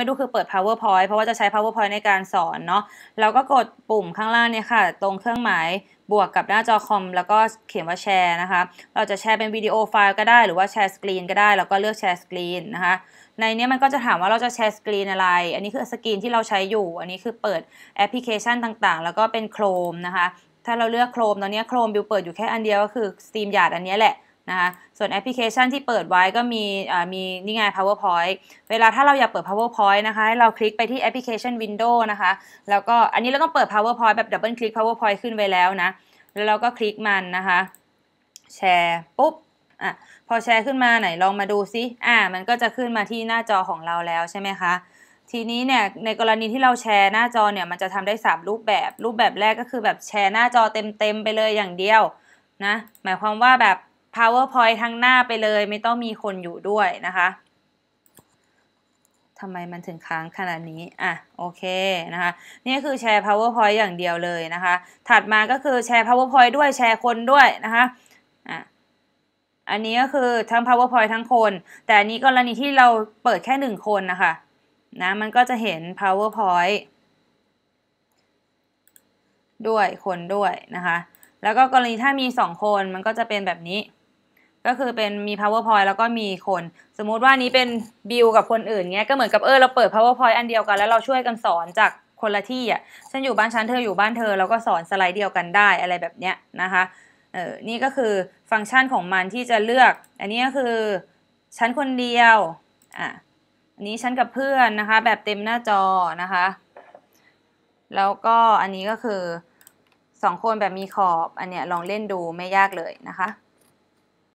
ไม่ดูคือเปิด powerpoint เพราะว่าจะใช้ powerpoint ในการสอนเนาะแล้วก็กดปุ่มข้างล่างเนี่ยค่ะ ตรงเครื่องหมายบวกกับหน้าจอคอม แล้วก็เขียนว่าแชร์นะคะ เราจะแชร์เป็นวิดีโอไฟล์ก็ได้หรือว่าแชร์สกรีนก็ได้ แล้วก็เลือกแชร์สกรีนนะคะ ในนี้มันก็จะถามว่าเราจะแชร์สกรีนอะไร อันนี้คือสกรีนที่เราใช้อยู่ อันนี้คือเปิดแอปพลิเคชันต่างๆ แล้วก็เป็นโครมนะคะ ถ้าเราเลือกโครมตอนนี้โครมบิวเปิดอยู่แค่อันเดียวก็คือ Steam Yard อันนี้แหละนะคะส่วนแอปพลิเคชันที่เปิดไว้ก็มีมีนี่ไง powerpoint เวลาถ้าเราอยากเปิด powerpoint นะคะให้เราคลิกไปที่แอปพลิเคชัน window นะคะแล้วก็อันนี้เราต้องเปิด powerpoint แบบดับเบิลคลิก powerpoint ขึ้นไว้แล้วนะแล้วเราก็คลิกมันนะคะแชร์ปุ๊บอ่ะพอแชร์ขึ้นมาไหนลองมาดูซิอ่ามันก็จะขึ้นมาที่หน้าจอของเราแล้วใช่ไหมคะทีนี้เนี่ยในกรณีที่เราแชร์หน้าจอเนี่ยมันจะทำได้3รูปแบบรูปแบบแรกก็คือแบบแชร์หน้าจอเต็ม ๆ ไปเลยอย่างเดียวนะหมายความว่าแบบ powerpoint ทั้งหน้าไปเลยไม่ต้องมีคนอยู่ด้วยนะคะทำไมมันถึงค้างขนาดนี้ อ่ะโอเคนะคะนี่คือแชร์ powerpoint อย่างเดียวเลยนะคะ ถัดมาก็คือแชร์ powerpoint ด้วยแชร์คนด้วยนะคะอ่ะอันนี้ก็คือทั้ง powerpoint ทั้งคน แต่อันนี้กรณีที่เราเปิดแค่หนึ่งคนนะคะนะมันก็จะเห็น powerpoint ด้วยคนด้วยนะคะ แล้วก็กรณีถ้ามีสองคนมันก็จะเป็นแบบนี้ก็คือเป็นมี powerpoint แล้วก็มีคน สมมุติว่านี้เป็นบิวกับคนอื่นเงี้ยก็เหมือนกับเออเราเปิด powerpoint อันเดียวกันแล้วเราช่วยกันสอนจากคนละที่อ่ะฉันอยู่บ้านฉันเธออยู่บ้านเธอเราก็สอนสไลด์เดียวกันได้อะไรแบบเนี้ยนะคะเออนี่ก็คือฟังก์ชันของมันที่จะเลือก อันนี้ก็คือฉันคนเดียวอ่ะอันนี้ฉันกับเพื่อนนะคะ แบบเต็มหน้าจอนะคะ แล้วก็อันนี้ก็คือสองคนแบบมีขอบอันเนี้ยลองเล่นดูไม่ยากเลยนะคะ